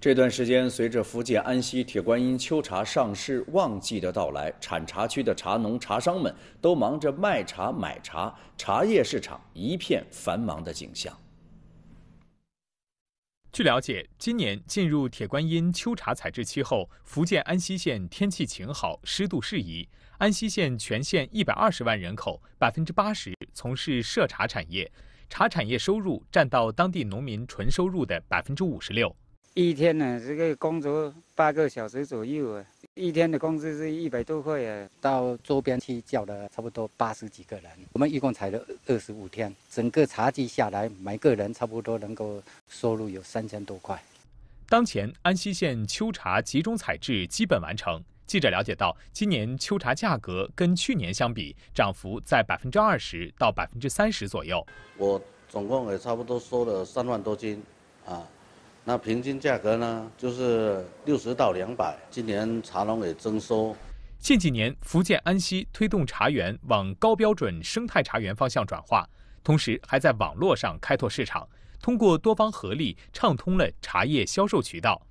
这段时间，随着福建安溪铁观音秋茶上市旺季的到来，产茶区的茶农、茶商们都忙着卖茶、买茶，茶叶市场一片繁忙的景象。据了解，今年进入铁观音秋茶采制期后，福建安溪县天气晴好，湿度适宜。安溪县全县一百二十万人口，百分之八十从事涉茶产业，茶产业收入占到当地农民纯收入的百分之五十六。一天呢，这个工作八个小时左右，一天的工资是一百多块啊。到周边去叫了差不多八十几个人，我们一共采了二十五天，整个茶季下来，每个人差不多能够收入有三千多块。当前安溪县秋茶集中采制基本完成。记者了解到，今年秋茶价格跟去年相比，涨幅在百分之二十到百分之三十左右。我总共也差不多收了三万多斤，啊。那平均价格呢？就是六十到两百。今年茶农也增收。近几年，福建安溪推动茶园往高标准生态茶园方向转化，同时还在网络上开拓市场，通过多方合力，畅通了茶叶销售渠道。